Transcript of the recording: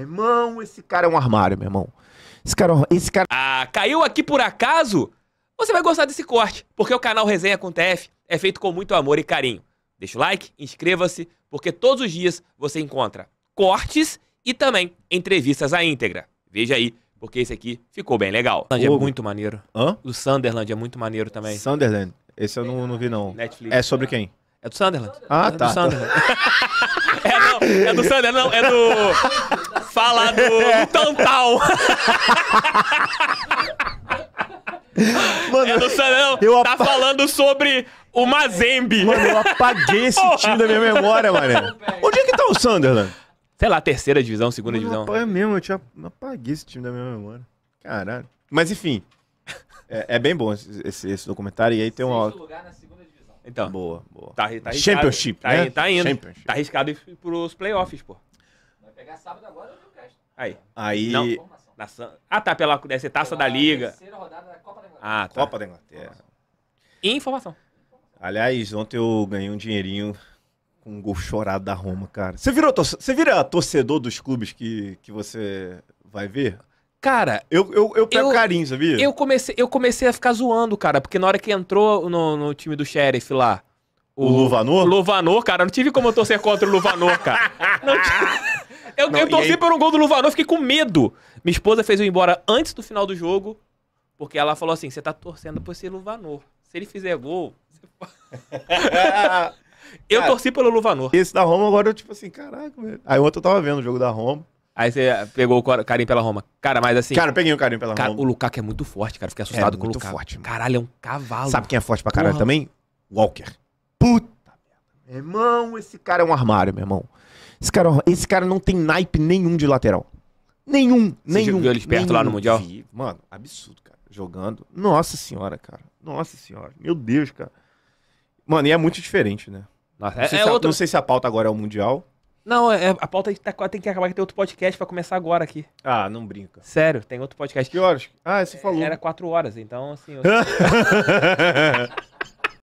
irmão, esse cara é um armário, meu irmão. Esse cara, é esse cara. Ah, caiu aqui por acaso? Você vai gostar desse corte, porque o canal Resenha com TF é feito com muito amor e carinho. Deixa o like, inscreva-se, porque todos os dias você encontra cortes e também entrevistas à íntegra. Veja aí, porque esse aqui ficou bem legal. O... É muito maneiro. Hã? O Sunderland é muito maneiro também. Sunderland? Esse eu não, não vi, não. Netflix. É sobre quem? É do Sunderland. Ah, é tá. Do Sunderland. é, não, é do Sunderland, não. É do. fala do, do Tantal. Mano, é do Sanão, eu tá falando sobre o Mazembe. Mano, eu apaguei esse time da minha memória, mano. Onde é que tá o Sunderland? Sei lá, terceira divisão, segunda mano, divisão. É mesmo, eu tinha... apaguei esse time da minha memória. Caralho. Mas enfim, é, é bem bom esse, esse, documentário. E aí tem um lugar na segunda divisão. Então. Boa, boa. Tá, tá Championship, tá, né? tá indo. Tá arriscado ir pros playoffs, pô. Pegar sábado agora o Aí. Aí. Não. ah, tá. Pela, deve taça pela da Liga. Terceira rodada da Copa da Inglaterra. Ah, tá. Copa da Inglaterra. Informação. Informação. Aliás, ontem eu ganhei um dinheirinho com um gol chorado da Roma, cara. Você, virou você vira torcedor dos clubes que, que você vai ver? Cara, eu, eu, eu pego eu, carinho, sabia? Eu comecei, eu comecei a ficar zoando, cara, porque na hora que entrou no, no time do Sheriff lá. O, o Luvanor? Luvanor, cara, não tive como eu torcer contra o Luvanor, cara. Não tive. Eu, não, eu torci aí... por um gol do Luvanor, fiquei com medo. Minha esposa fez eu ir embora antes do final do jogo, porque ela falou assim: você tá torcendo por esse Luvanor. Se ele fizer gol. eu cara, torci pelo Luvanor. Esse da Roma agora eu, tipo assim, caraca, velho. Aí ontem eu tava vendo o jogo da Roma. Aí você pegou o carinho pela Roma. Cara, mas assim. Cara, eu peguei o carinho pela cara, Roma. O Lukaku é muito forte, cara. Fiquei é assustado é com o Lukaku. Forte, mano. Caralho, é um cavalo. Sabe quem é forte pra caralho Porra. também? Walker. Puta merda. Meu irmão, esse cara é um armário, meu irmão. Esse cara, esse cara não tem naipe nenhum de lateral. Nenhum, Você nenhum. Você eles perto nenhum. lá no Mundial? Vi. Mano, absurdo, cara. Jogando. Nossa senhora, cara. Nossa senhora. Meu Deus, cara. Mano, e é muito diferente, né? Nossa, não, é sei é, é se, outro... não sei se a pauta agora é o Mundial. Não, é, a pauta tá tem que acabar que tem outro podcast pra começar agora aqui. Ah, não brinca. Sério, tem outro podcast. Que horas? Ah, você é, falou. Era quatro horas, então assim... Eu...